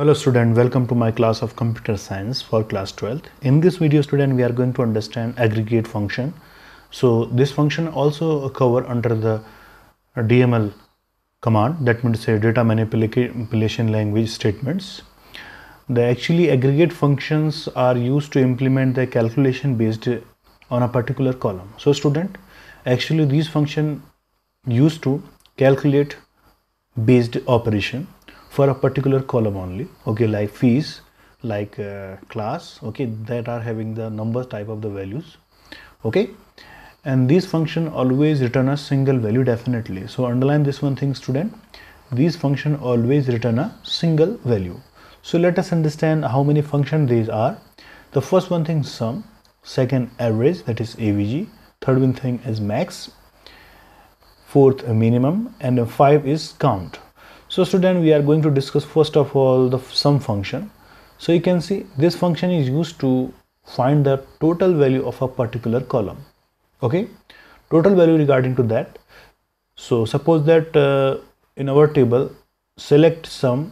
Hello student, welcome to my class of computer science for class 12th. In this video student, we are going to understand aggregate function. So this function also cover under the DML command that means say data manipulation language statements. The actually aggregate functions are used to implement the calculation based on a particular column. So student, actually these function used to calculate based operation for a particular column only okay like fees like uh, class okay that are having the number type of the values okay and this function always return a single value definitely so underline this one thing student these function always return a single value so let us understand how many function these are the first one thing sum second average that is avg third one thing is max fourth minimum and five is count so student we are going to discuss first of all the sum function so you can see this function is used to find the total value of a particular column okay total value regarding to that so suppose that uh, in our table select sum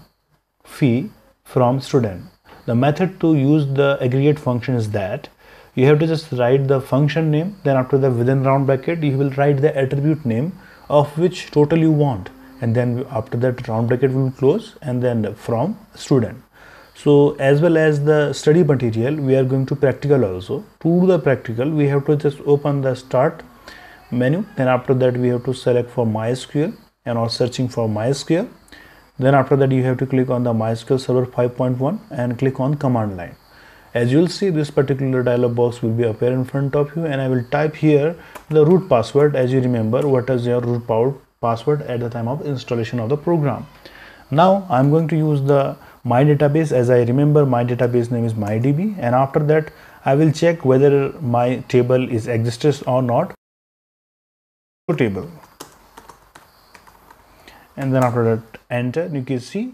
fee from student the method to use the aggregate function is that you have to just write the function name then after the within round bracket you will write the attribute name of which total you want and then after that round bracket will close and then from student so as well as the study material we are going to practical also to the practical we have to just open the start menu then after that we have to select for mysql and are searching for mysql then after that you have to click on the mysql server 5.1 and click on command line as you'll see this particular dialog box will be appear in front of you and i will type here the root password as you remember what is your root password at the time of installation of the program. Now I'm going to use the my database as I remember my database name is MyDB and after that I will check whether my table is exists or not table and then after that enter you can see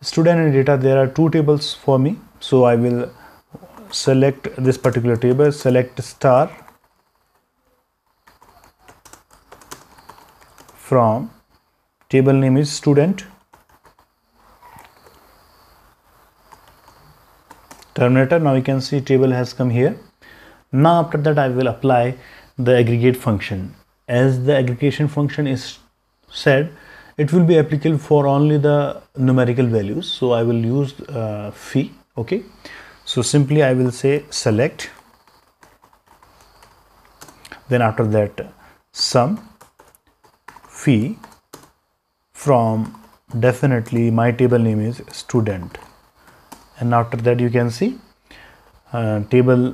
student and data there are two tables for me so I will select this particular table select star from table name is student terminator now you can see table has come here now after that I will apply the aggregate function as the aggregation function is said it will be applicable for only the numerical values so I will use uh, phi okay so simply I will say select then after that sum fee from definitely my table name is student and after that you can see uh, table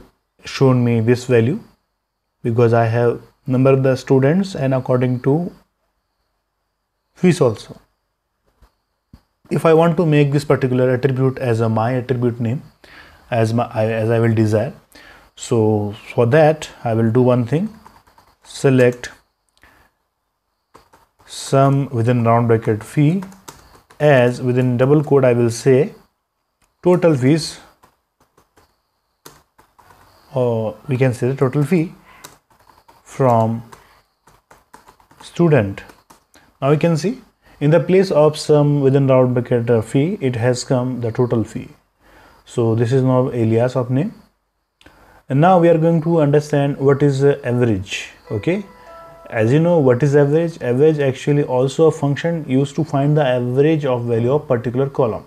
shown me this value because I have number of the students and according to fees also if I want to make this particular attribute as a my attribute name as my as I will desire so for that I will do one thing select sum within round bracket fee as within double quote I will say total fees or we can say the total fee from student now we can see in the place of sum within round bracket fee it has come the total fee so this is now alias of name and now we are going to understand what is average okay as you know what is average average actually also a function used to find the average of value of particular column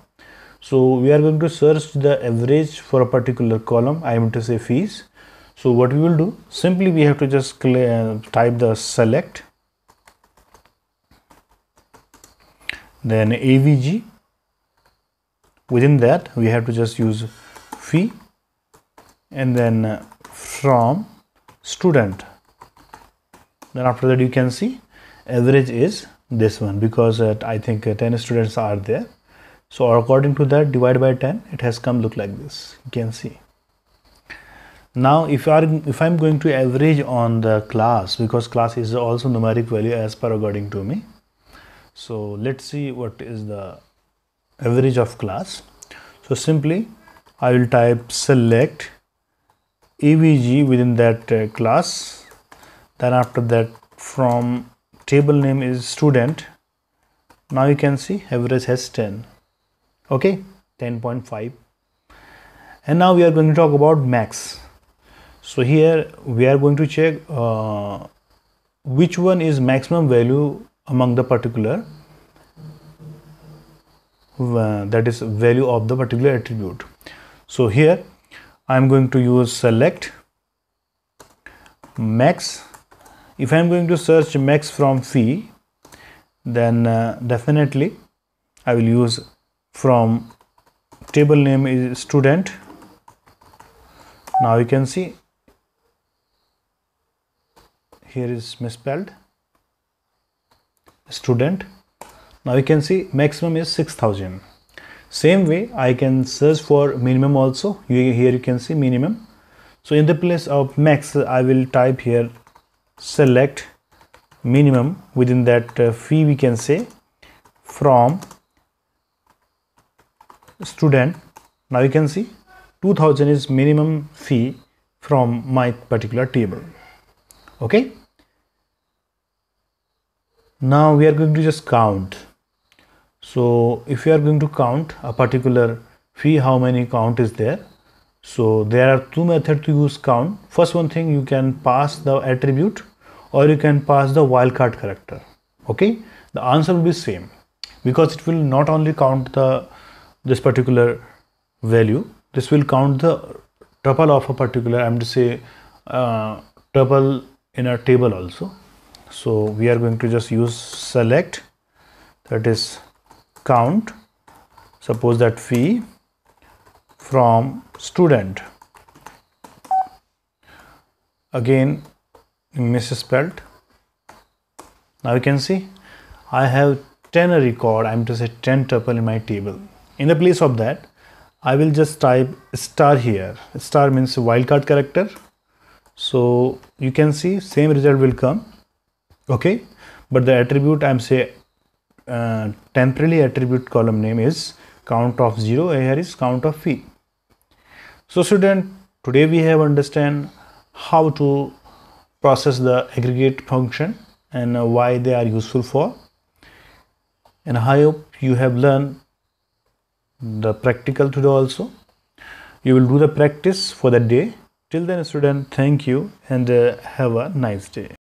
so we are going to search the average for a particular column i am to say fees so what we will do simply we have to just type the select then avg within that we have to just use fee and then from student then after that you can see average is this one because uh, I think uh, 10 students are there so according to that divide by 10 it has come look like this you can see now if I if I'm going to average on the class because class is also numeric value as per according to me so let's see what is the average of class so simply I will type select avg within that uh, class then after that from table name is student now you can see average has 10 okay 10.5 and now we are going to talk about max so here we are going to check uh, which one is maximum value among the particular uh, that is value of the particular attribute so here i am going to use select max if I am going to search max from fee then uh, definitely I will use from table name is student now you can see here is misspelled student now you can see maximum is 6000 same way I can search for minimum also here you can see minimum so in the place of max I will type here select minimum within that uh, fee we can say from student now you can see 2000 is minimum fee from my particular table okay now we are going to just count so if you are going to count a particular fee how many count is there so there are two methods to use count. First one thing you can pass the attribute or you can pass the wildcard character. Okay, the answer will be same because it will not only count the this particular value, this will count the tuple of a particular, I'm to say uh, tuple in a table also. So we are going to just use select that is count. Suppose that fee from student again misspelled now you can see I have 10 record I'm to say 10 tuple in my table in the place of that I will just type star here star means wildcard character so you can see same result will come okay but the attribute I'm say uh, temporarily attribute column name is count of 0 here is count of fee so student, today we have understand how to process the aggregate function and uh, why they are useful for. And I hope you have learned the practical today also. You will do the practice for that day. Till then student, thank you and uh, have a nice day.